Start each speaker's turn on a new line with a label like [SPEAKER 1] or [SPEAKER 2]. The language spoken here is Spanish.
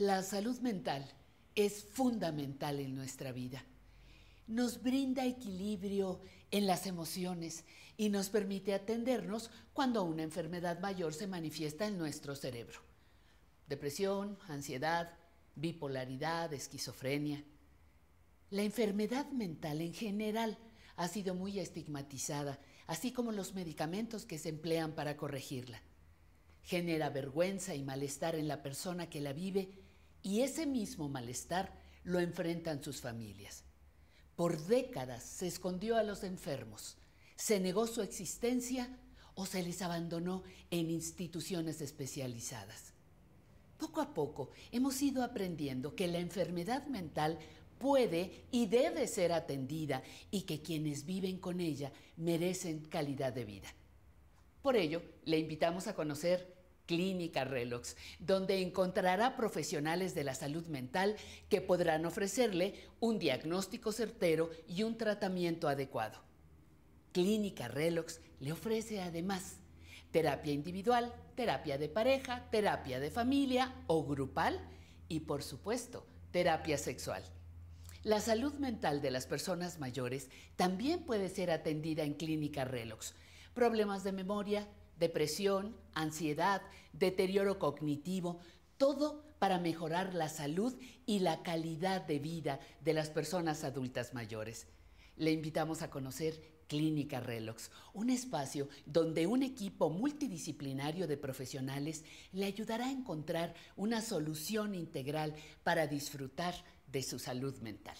[SPEAKER 1] La salud mental es fundamental en nuestra vida. Nos brinda equilibrio en las emociones y nos permite atendernos cuando una enfermedad mayor se manifiesta en nuestro cerebro. Depresión, ansiedad, bipolaridad, esquizofrenia. La enfermedad mental en general ha sido muy estigmatizada, así como los medicamentos que se emplean para corregirla. Genera vergüenza y malestar en la persona que la vive y ese mismo malestar lo enfrentan sus familias. Por décadas se escondió a los enfermos, se negó su existencia o se les abandonó en instituciones especializadas. Poco a poco hemos ido aprendiendo que la enfermedad mental puede y debe ser atendida y que quienes viven con ella merecen calidad de vida. Por ello, le invitamos a conocer Clínica Relox, donde encontrará profesionales de la salud mental que podrán ofrecerle un diagnóstico certero y un tratamiento adecuado. Clínica Relox le ofrece además terapia individual, terapia de pareja, terapia de familia o grupal y por supuesto terapia sexual. La salud mental de las personas mayores también puede ser atendida en Clínica Relox. Problemas de memoria, depresión, ansiedad, deterioro cognitivo, todo para mejorar la salud y la calidad de vida de las personas adultas mayores. Le invitamos a conocer Clínica Relox, un espacio donde un equipo multidisciplinario de profesionales le ayudará a encontrar una solución integral para disfrutar de su salud mental.